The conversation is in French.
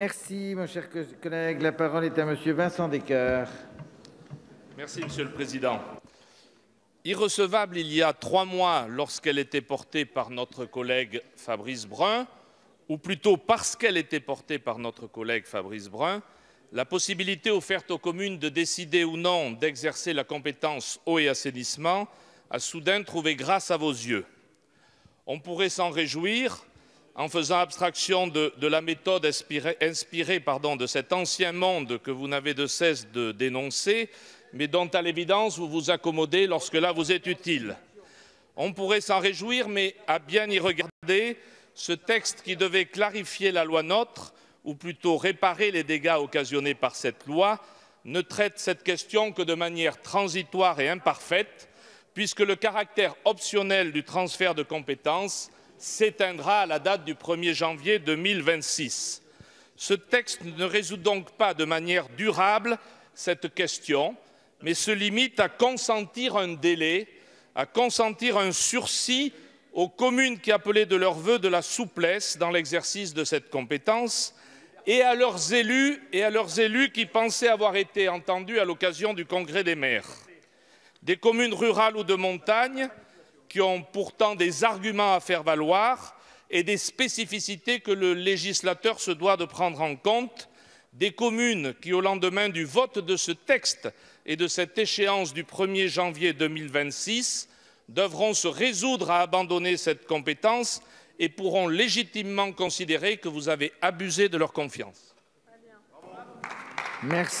Merci, mon cher collègue. La parole est à Monsieur Vincent Descoeurs. Merci, Monsieur le Président. Irrecevable il y a trois mois lorsqu'elle était portée par notre collègue Fabrice Brun, ou plutôt parce qu'elle était portée par notre collègue Fabrice Brun, la possibilité offerte aux communes de décider ou non d'exercer la compétence eau et assainissement a soudain trouvé grâce à vos yeux. On pourrait s'en réjouir, en faisant abstraction de, la méthode inspirée, de cet ancien monde que vous n'avez de cesse de dénoncer, mais dont à l'évidence vous vous accommodez lorsque là vous est utile. On pourrait s'en réjouir, mais à bien y regarder, ce texte qui devait clarifier la loi NOTRe, ou plutôt réparer les dégâts occasionnés par cette loi, ne traite cette question que de manière transitoire et imparfaite, puisque le caractère optionnel du transfert de compétences s'éteindra à la date du 1er janvier 2026. Ce texte ne résout donc pas de manière durable cette question, mais se limite à consentir un délai, à consentir un sursis aux communes qui appelaient de leur vœu de la souplesse dans l'exercice de cette compétence et à leurs élus et à leurs élus qui pensaient avoir été entendus à l'occasion du congrès des maires. Des communes rurales ou de montagne, qui ont pourtant des arguments à faire valoir et des spécificités que le législateur se doit de prendre en compte, des communes qui, au lendemain du vote de ce texte et de cette échéance du 1er janvier 2026, devront se résoudre à abandonner cette compétence et pourront légitimement considérer que vous avez abusé de leur confiance. Merci.